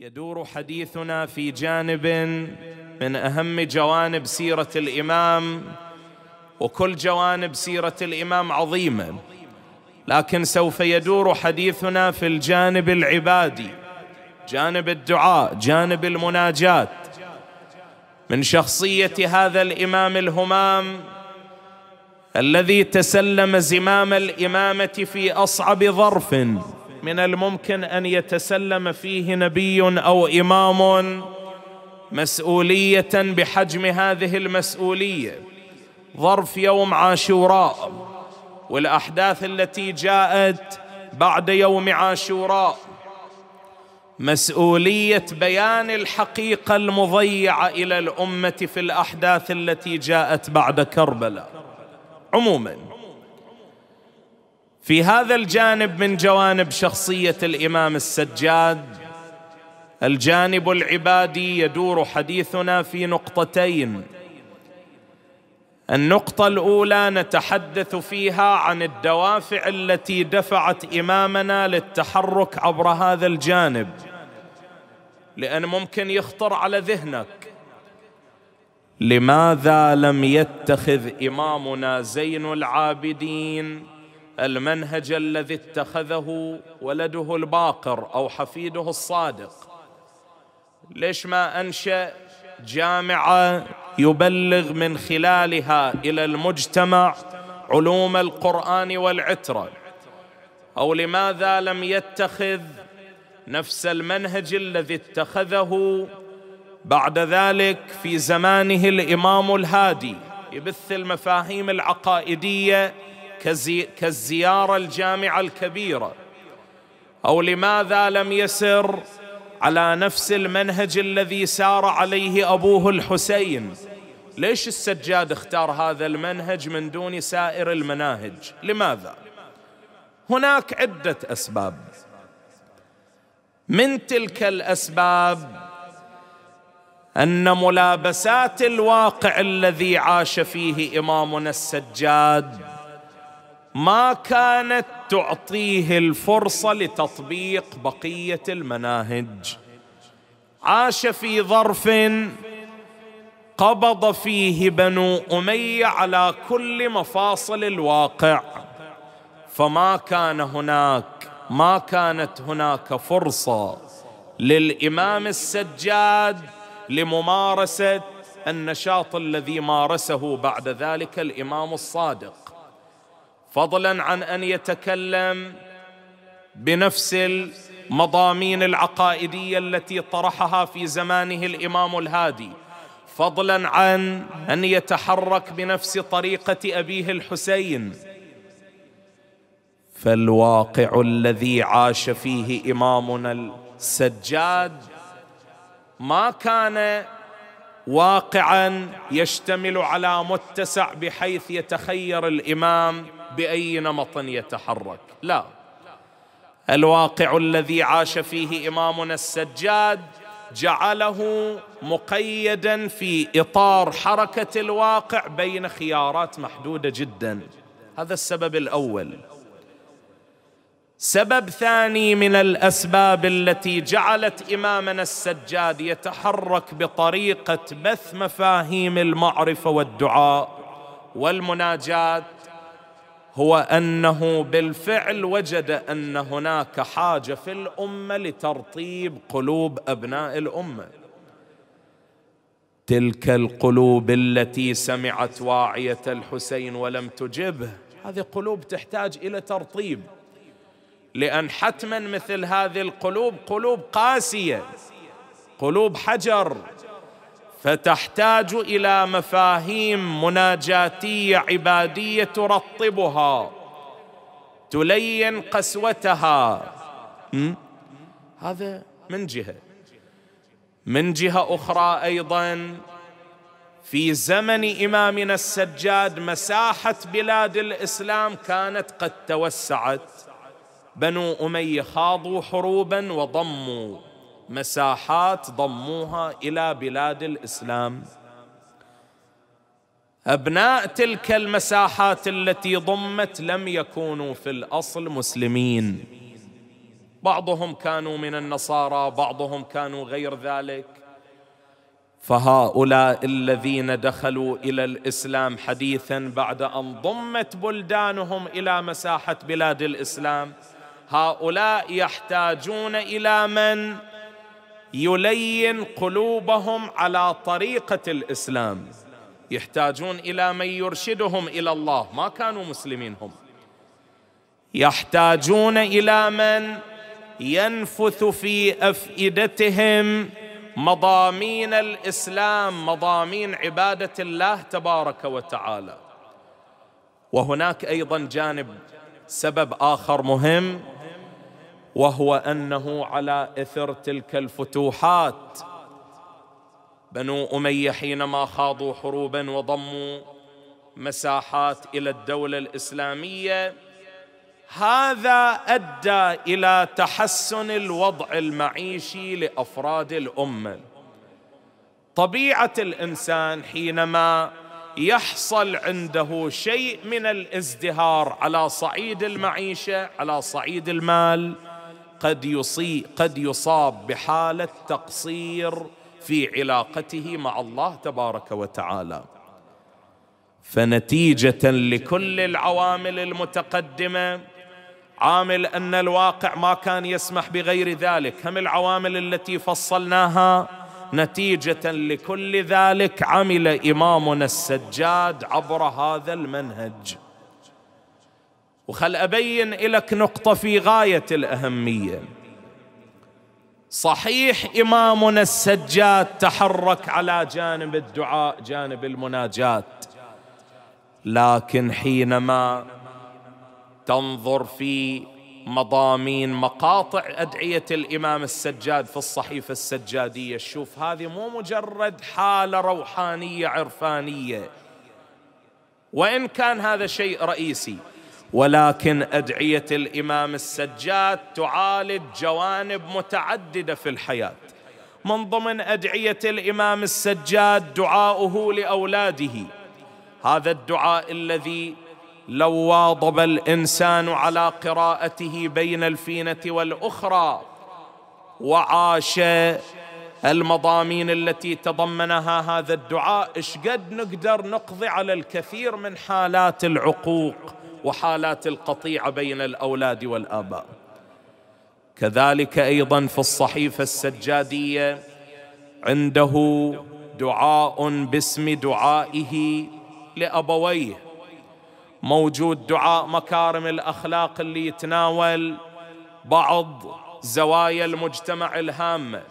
يدور حديثنا في جانب من اهم جوانب سيره الامام وكل جوانب سيره الامام عظيمه لكن سوف يدور حديثنا في الجانب العبادي جانب الدعاء جانب المناجاه من شخصيه هذا الامام الهمام الذي تسلم زمام الامامه في اصعب ظرف من الممكن ان يتسلم فيه نبي او امام مسؤوليه بحجم هذه المسؤوليه ظرف يوم عاشوراء والاحداث التي جاءت بعد يوم عاشوراء مسؤوليه بيان الحقيقه المضيعه الى الامه في الاحداث التي جاءت بعد كربلاء عموما في هذا الجانب من جوانب شخصيه الامام السجاد الجانب العبادي يدور حديثنا في نقطتين النقطه الاولى نتحدث فيها عن الدوافع التي دفعت امامنا للتحرك عبر هذا الجانب لان ممكن يخطر على ذهنك لماذا لم يتخذ امامنا زين العابدين المنهج الذي اتخذه ولده الباقر او حفيده الصادق ليش ما انشا جامعه يبلغ من خلالها الى المجتمع علوم القران والعتره او لماذا لم يتخذ نفس المنهج الذي اتخذه بعد ذلك في زمانه الامام الهادي يبث المفاهيم العقائديه كزي كالزيارة الجامعة الكبيرة أو لماذا لم يسر على نفس المنهج الذي سار عليه أبوه الحسين ليش السجاد اختار هذا المنهج من دون سائر المناهج لماذا هناك عدة أسباب من تلك الأسباب ان ملابسات الواقع الذي عاش فيه امامنا السجاد ما كانت تعطيه الفرصه لتطبيق بقيه المناهج عاش في ظرف قبض فيه بنو اميه على كل مفاصل الواقع فما كان هناك ما كانت هناك فرصه للامام السجاد لممارسه النشاط الذي مارسه بعد ذلك الامام الصادق فضلا عن ان يتكلم بنفس المضامين العقائديه التي طرحها في زمانه الامام الهادي فضلا عن ان يتحرك بنفس طريقه ابيه الحسين فالواقع الذي عاش فيه امامنا السجاد ما كان واقعا يشتمل على متسع بحيث يتخير الامام باي نمط يتحرك لا الواقع الذي عاش فيه امامنا السجاد جعله مقيدا في اطار حركه الواقع بين خيارات محدوده جدا هذا السبب الاول سبب ثاني من الاسباب التي جعلت امامنا السجاد يتحرك بطريقه بث مفاهيم المعرفه والدعاء والمناجات هو انه بالفعل وجد ان هناك حاجه في الامه لترطيب قلوب ابناء الامه تلك القلوب التي سمعت واعيه الحسين ولم تجبه هذه قلوب تحتاج الى ترطيب لان حتما مثل هذه القلوب قلوب قاسيه قلوب حجر فتحتاج الى مفاهيم مناجاتيه عباديه ترطبها تلين قسوتها هذا من جهه من جهه اخرى ايضا في زمن امامنا السجاد مساحه بلاد الاسلام كانت قد توسعت بنو اميه خاضوا حروبا وضموا مساحات ضموها الى بلاد الاسلام ابناء تلك المساحات التي ضمت لم يكونوا في الاصل مسلمين بعضهم كانوا من النصارى بعضهم كانوا غير ذلك فهؤلاء الذين دخلوا الى الاسلام حديثا بعد ان ضمت بلدانهم الى مساحه بلاد الاسلام هؤلاء يحتاجون الى من يلين قلوبهم على طريقه الاسلام يحتاجون الى من يرشدهم الى الله ما كانوا مسلمين هم يحتاجون الى من ينفث في افئدتهم مضامين الاسلام مضامين عباده الله تبارك وتعالى وهناك ايضا جانب سبب اخر مهم وهو انه على اثر تلك الفتوحات بنو اميه حينما خاضوا حروبا وضموا مساحات الى الدوله الاسلاميه هذا ادى الى تحسن الوضع المعيشي لافراد الامه طبيعه الانسان حينما يحصل عنده شيء من الازدهار على صعيد المعيشه على صعيد المال قد يصي قد يصاب بحاله تقصير في علاقته مع الله تبارك وتعالى فنتيجه لكل العوامل المتقدمه عامل ان الواقع ما كان يسمح بغير ذلك هم العوامل التي فصلناها نتيجه لكل ذلك عمل امامنا السجاد عبر هذا المنهج وخل أبين لك نقطة في غاية الأهمية صحيح إمامنا السجاد تحرك على جانب الدعاء جانب المناجاة لكن حينما تنظر في مضامين مقاطع أدعية الإمام السجاد في الصحيفة السجادية شوف هذه مو مجرد حالة روحانية عرفانية وإن كان هذا شيء رئيسي ولكن ادعيه الامام السجاد تعالج جوانب متعدده في الحياه من ضمن ادعيه الامام السجاد دعاؤه لاولاده هذا الدعاء الذي لو واظب الانسان على قراءته بين الفينه والاخرى وعاش المضامين التي تضمنها هذا الدعاء اشقد نقدر نقضي على الكثير من حالات العقوق وحالات القطيعه بين الاولاد والاباء كذلك ايضا في الصحيفه السجاديه عنده دعاء باسم دعائه لابويه موجود دعاء مكارم الاخلاق اللي يتناول بعض زوايا المجتمع الهامه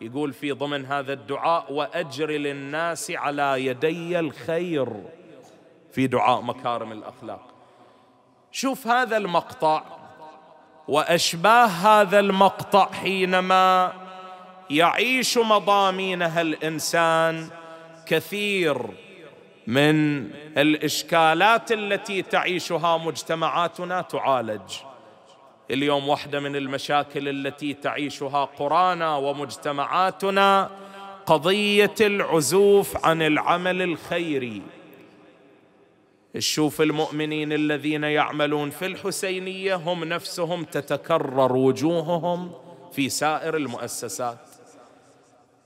يقول في ضمن هذا الدعاء وأجر للناس على يدي الخير في دعاء مكارم الاخلاق شوف هذا المقطع واشباه هذا المقطع حينما يعيش مضامينها الانسان كثير من الاشكالات التي تعيشها مجتمعاتنا تعالج اليوم واحده من المشاكل التي تعيشها قرانا ومجتمعاتنا قضيه العزوف عن العمل الخيري شوف المؤمنين الذين يعملون في الحسينيه هم نفسهم تتكرر وجوههم في سائر المؤسسات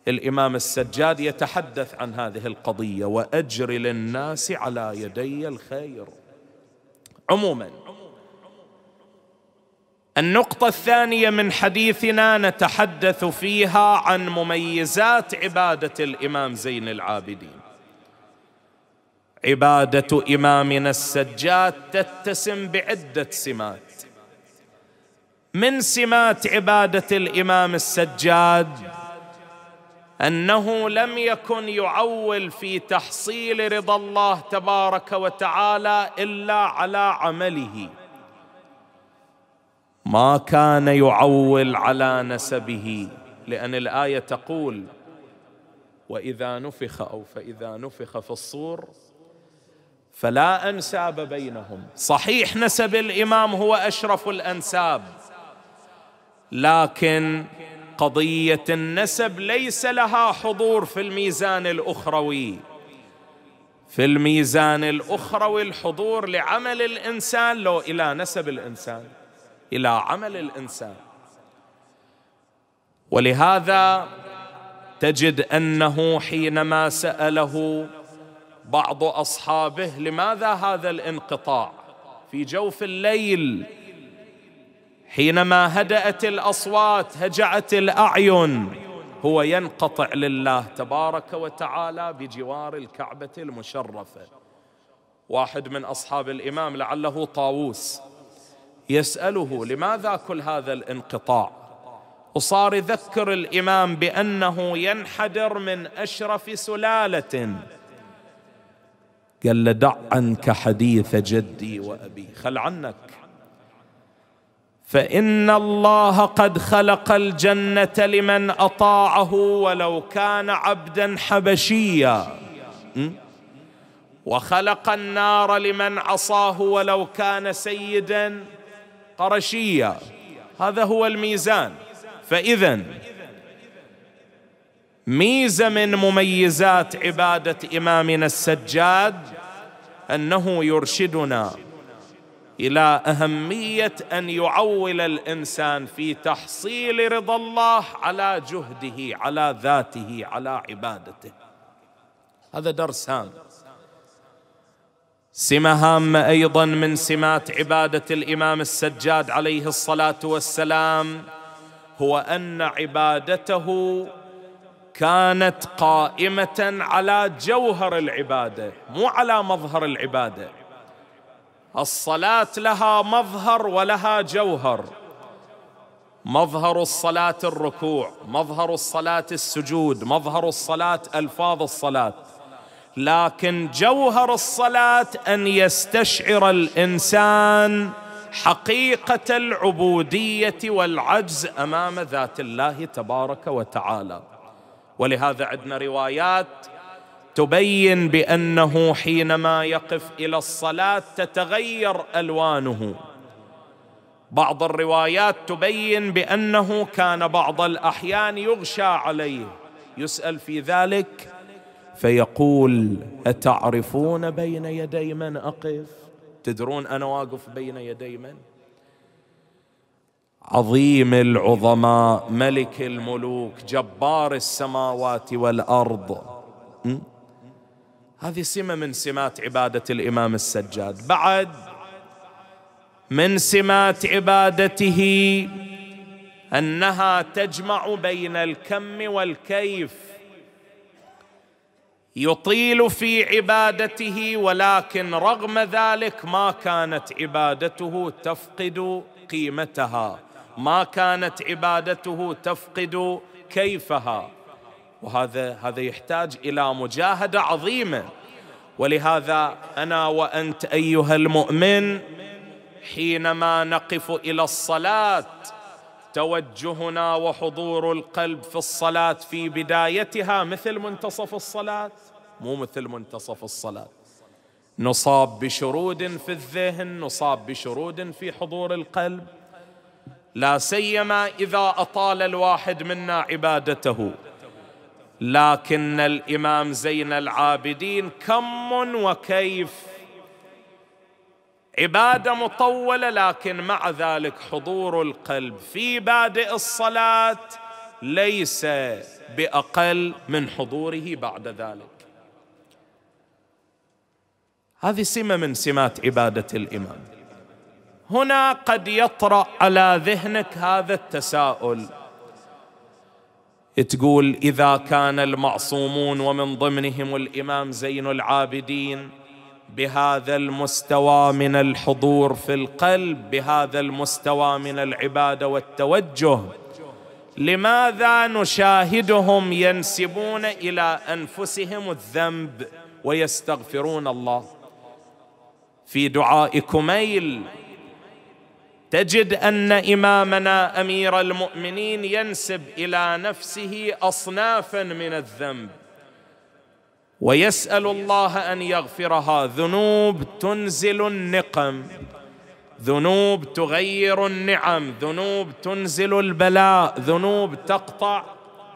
الامام السجاد يتحدث عن هذه القضيه واجر للناس على يدي الخير عموما النقطة الثانية من حديثنا نتحدث فيها عن مميزات عبادة الإمام زين العابدين عباده امامنا السجاد تتسم بعده سمات من سمات عباده الامام السجاد انه لم يكن يعول في تحصيل رضا الله تبارك وتعالى الا على عمله ما كان يعول على نسبه لان الايه تقول واذا نفخ او فاذا نفخ في الصور فلا انساب بينهم صحيح نسب الامام هو اشرف الانساب لكن قضيه النسب ليس لها حضور في الميزان الاخروي في الميزان الاخروي الحضور لعمل الانسان لو الى نسب الانسان الى عمل الانسان ولهذا تجد انه حينما ساله بعض اصحابه لماذا هذا الانقطاع في جوف الليل حينما هدات الاصوات هجعت الاعين هو ينقطع لله تبارك وتعالى بجوار الكعبه المشرفه واحد من اصحاب الامام لعله طاووس يساله لماذا كل هذا الانقطاع وصار يذكر الامام بانه ينحدر من اشرف سلاله قال له دع عنك حديث جدي وأبي خل عنك فإن الله قد خلق الجنة لمن أطاعه ولو كان عبدا حبشيا وخلق النار لمن عصاه ولو كان سيدا قرشيا هذا هو الميزان فإذا ميزه من مميزات عباده امامنا السجاد انه يرشدنا الى اهميه ان يعول الانسان في تحصيل رضا الله على جهده على ذاته على عبادته هذا درس هام سمه هامه ايضا من سمات عباده الامام السجاد عليه الصلاه والسلام هو ان عبادته كانت قائمة على جوهر العبادة مو على مظهر العبادة الصلاة لها مظهر ولها جوهر مظهر الصلاة الركوع مظهر الصلاة السجود مظهر الصلاة ألفاظ الصلاة لكن جوهر الصلاة أن يستشعر الإنسان حقيقة العبودية والعجز أمام ذات الله تبارك وتعالى ولهذا عندنا روايات تبين بانه حينما يقف الى الصلاه تتغير الوانه بعض الروايات تبين بانه كان بعض الاحيان يغشى عليه يسال في ذلك فيقول اتعرفون بين يدي من اقف تدرون انا واقف بين يدي من عظيم العظماء ملك الملوك جبار السماوات والارض هذه سمه من سمات عباده الامام السجاد بعد من سمات عبادته انها تجمع بين الكم والكيف يطيل في عبادته ولكن رغم ذلك ما كانت عبادته تفقد قيمتها ما كانت عبادته تفقد كيفها وهذا هذا يحتاج الى مجاهده عظيمه ولهذا انا وانت ايها المؤمن حينما نقف الى الصلاه توجهنا وحضور القلب في الصلاه في بدايتها مثل منتصف الصلاه مو مثل منتصف الصلاه نصاب بشرود في الذهن نصاب بشرود في حضور القلب لا سيما اذا اطال الواحد منا عبادته لكن الامام زين العابدين كم وكيف عباده مطوله لكن مع ذلك حضور القلب في بادئ الصلاه ليس باقل من حضوره بعد ذلك هذه سمه من سمات عباده الامام هنا قد يطرا على ذهنك هذا التساؤل تقول اذا كان المعصومون ومن ضمنهم الامام زين العابدين بهذا المستوى من الحضور في القلب بهذا المستوى من العباده والتوجه لماذا نشاهدهم ينسبون الى انفسهم الذنب ويستغفرون الله في دعاء كميل تجد ان امامنا امير المؤمنين ينسب الى نفسه اصنافا من الذنب ويسال الله ان يغفرها ذنوب تنزل النقم ذنوب تغير النعم ذنوب تنزل البلاء ذنوب تقطع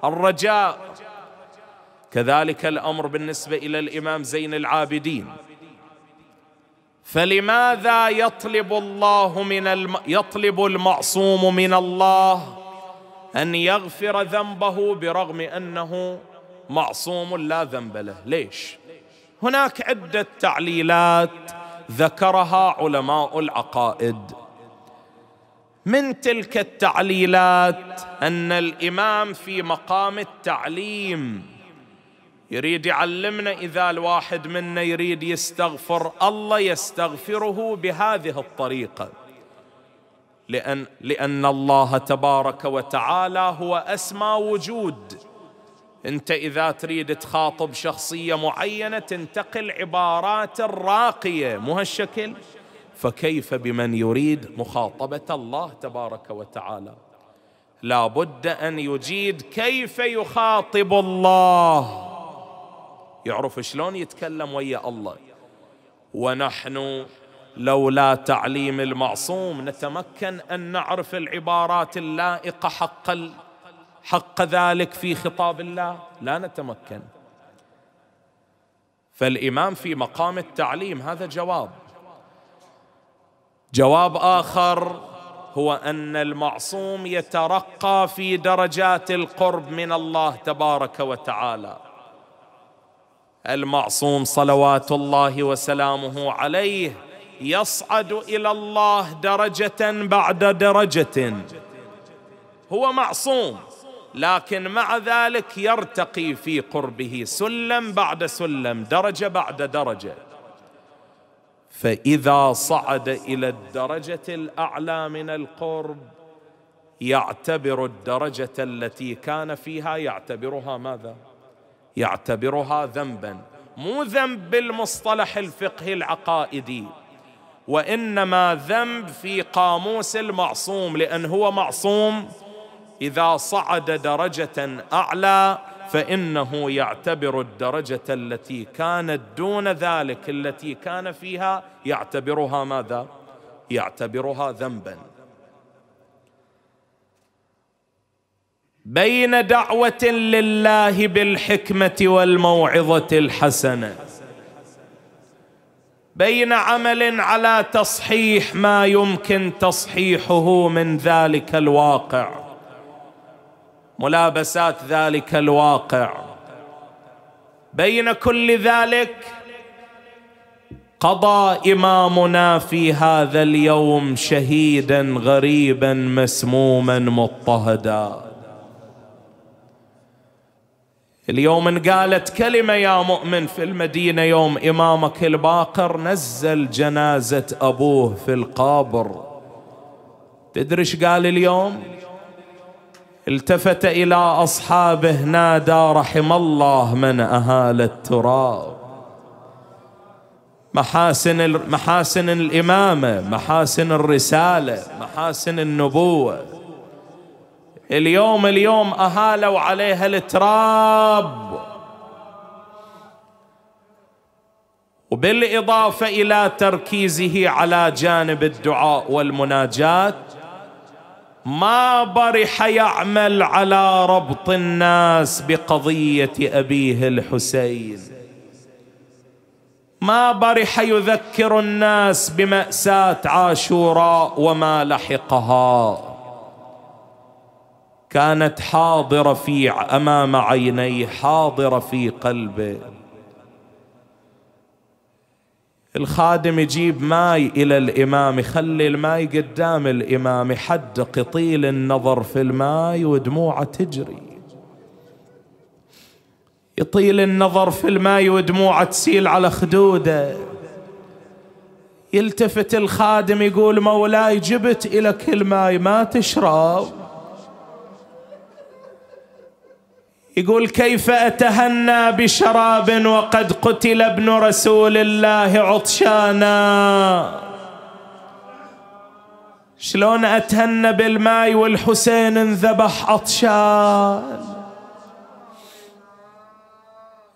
الرجاء كذلك الامر بالنسبه الى الامام زين العابدين فلماذا يطلب الله من الم... يطلب المعصوم من الله ان يغفر ذنبه برغم انه معصوم لا ذنب له ليش هناك عده تعليلات ذكرها علماء العقائد من تلك التعليلات ان الامام في مقام التعليم يريد يعلمنا إذا الواحد منا يريد يستغفر الله يستغفره بهذه الطريقة لأن, لأن الله تبارك وتعالى هو أسمى وجود أنت إذا تريد تخاطب شخصية معينة تنتقل عبارات الراقية مو هالشكل فكيف بمن يريد مخاطبة الله تبارك وتعالى لا بد أن يجيد كيف يخاطب الله يعرف شلون يتكلم ويا الله ونحن لولا تعليم المعصوم نتمكن ان نعرف العبارات اللائقه حق حق ذلك في خطاب الله لا نتمكن فالامام في مقام التعليم هذا جواب جواب اخر هو ان المعصوم يترقى في درجات القرب من الله تبارك وتعالى المعصوم صلوات الله وسلامه عليه يصعد الى الله درجه بعد درجه هو معصوم لكن مع ذلك يرتقي في قربه سلم بعد سلم درجه بعد درجه فاذا صعد الى الدرجه الاعلى من القرب يعتبر الدرجه التي كان فيها يعتبرها ماذا يعتبرها ذنبا مو ذنب بالمصطلح الفقهي العقائدي وانما ذنب في قاموس المعصوم لان هو معصوم اذا صعد درجه اعلى فانه يعتبر الدرجه التي كانت دون ذلك التي كان فيها يعتبرها ماذا يعتبرها ذنبا بين دعوه لله بالحكمه والموعظه الحسنه بين عمل على تصحيح ما يمكن تصحيحه من ذلك الواقع ملابسات ذلك الواقع بين كل ذلك قضى امامنا في هذا اليوم شهيدا غريبا مسموما مضطهدا اليوم انقالت كلمة يا مؤمن في المدينة يوم إمامك الباقر نزل جنازة أبوه في القابر تدري ايش قال اليوم التفت إلى أصحابه نادى رحم الله من أهال التراب محاسن محاسن الإمامة محاسن الرسالة محاسن النبوة اليوم اليوم أهالوا عليها التراب وبالإضافة إلى تركيزه على جانب الدعاء والمناجات ما برح يعمل على ربط الناس بقضية أبيه الحسين ما برح يذكر الناس بمأساة عاشوراء وما لحقها كانت حاضره في امام عينيه حاضره في قلبه الخادم يجيب ماي الى الامام يخلي الماي قدام الامام حد يطيل النظر في الماي ودموعه تجري يطيل النظر في الماي ودموعه تسيل على خدوده يلتفت الخادم يقول مولاي جبت لك الماي ما تشرب يقول كيف اتهنى بشراب وقد قتل ابن رسول الله عطشانا شلون اتهنى بالماي والحسين انذبح عطشان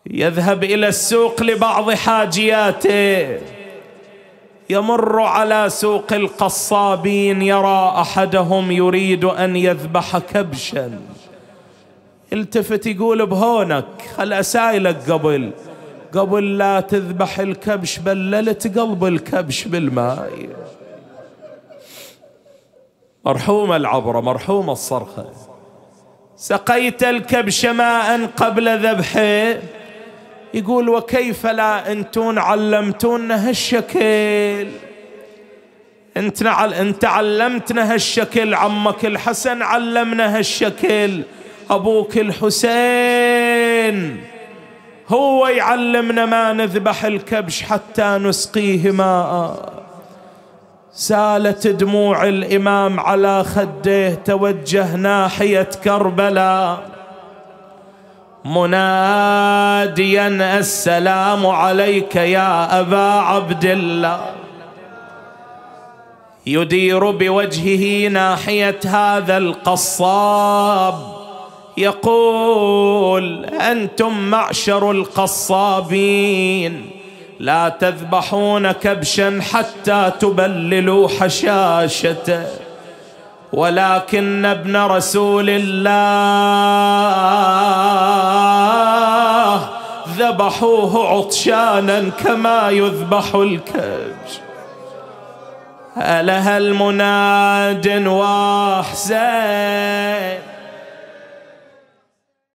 يذهب الى السوق لبعض حاجياته يمر على سوق القصابين يرى احدهم يريد ان يذبح كبشا التفت يقول بهونك خل أسائلك قبل قبل لا تذبح الكبش بللت قلب الكبش بالماء مرحومة العبرة مرحومة الصرخة سقيت الكبش ماء قبل ذبحه يقول وكيف لا انتون علمتونا هالشكل انت انت علمتنا هالشكل عمك الحسن علمنا هالشكل أبوك الحسين هو يعلمنا ما نذبح الكبش حتى نسقيه ماء سالت دموع الإمام على خديه توجه ناحية كربلاء مناديا السلام عليك يا أبا عبد الله يدير بوجهه ناحية هذا القصاب يقول انتم معشر القصابين لا تذبحون كبشا حتى تبللوا حشاشته ولكن ابن رسول الله ذبحوه عطشانا كما يذبح الكبش ألها المناد واحزن